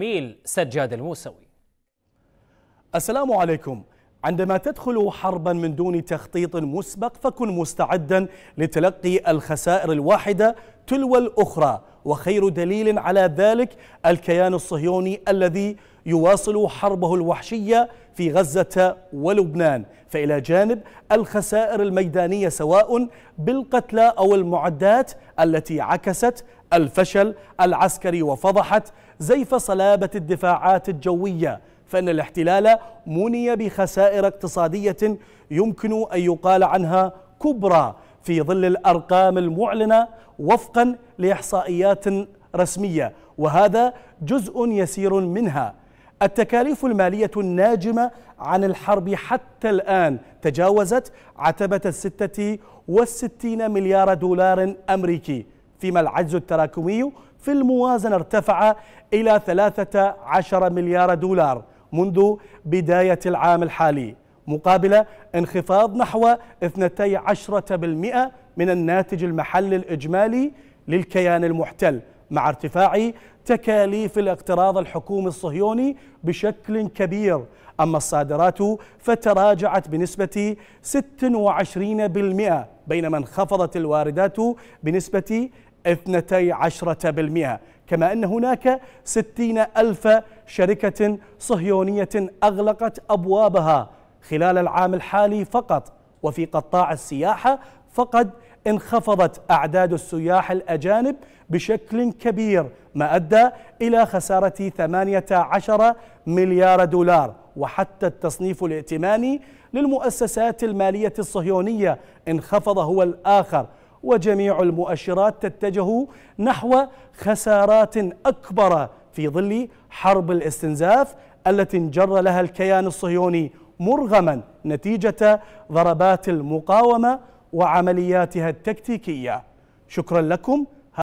ميل سجاد الموسوي السلام عليكم عندما تدخل حربا من دون تخطيط مسبق فكن مستعدا لتلقي الخسائر الواحده تلو الاخرى وخير دليل على ذلك الكيان الصهيوني الذي يواصل حربه الوحشيه في غزه ولبنان فالى جانب الخسائر الميدانيه سواء بالقتلى او المعدات التي عكست الفشل العسكري وفضحت زيف صلابة الدفاعات الجوية فإن الاحتلال مني بخسائر اقتصادية يمكن أن يقال عنها كبرى في ظل الأرقام المعلنة وفقا لإحصائيات رسمية وهذا جزء يسير منها التكاليف المالية الناجمة عن الحرب حتى الآن تجاوزت عتبة الستة والستين مليار دولار أمريكي فيما العجز التراكمي في الموازنة ارتفع إلى 13 مليار دولار منذ بداية العام الحالي مقابل انخفاض نحو 12% من الناتج المحلي الإجمالي للكيان المحتل مع ارتفاع تكاليف الاقتراض الحكومي الصهيوني بشكل كبير أما الصادرات فتراجعت بنسبة 26% بينما انخفضت الواردات بنسبة 12% كما أن هناك 60 ألف شركة صهيونية أغلقت أبوابها خلال العام الحالي فقط وفي قطاع السياحة فقد انخفضت أعداد السياح الأجانب بشكل كبير ما أدى إلى خسارة 18 مليار دولار وحتى التصنيف الائتماني للمؤسسات المالية الصهيونية انخفض هو الآخر وجميع المؤشرات تتجه نحو خسارات أكبر في ظل حرب الاستنزاف التي انجر لها الكيان الصهيوني مرغما نتيجة ضربات المقاومة وعملياتها التكتيكيه شكرا لكم